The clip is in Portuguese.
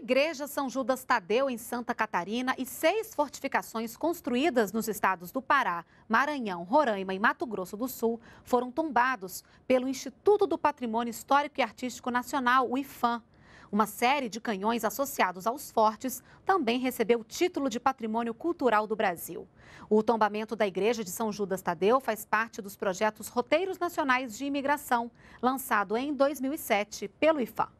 igreja São Judas Tadeu, em Santa Catarina, e seis fortificações construídas nos estados do Pará, Maranhão, Roraima e Mato Grosso do Sul foram tombados pelo Instituto do Patrimônio Histórico e Artístico Nacional, o IFAM. Uma série de canhões associados aos fortes também recebeu o título de Patrimônio Cultural do Brasil. O tombamento da Igreja de São Judas Tadeu faz parte dos projetos Roteiros Nacionais de Imigração, lançado em 2007 pelo IFAM.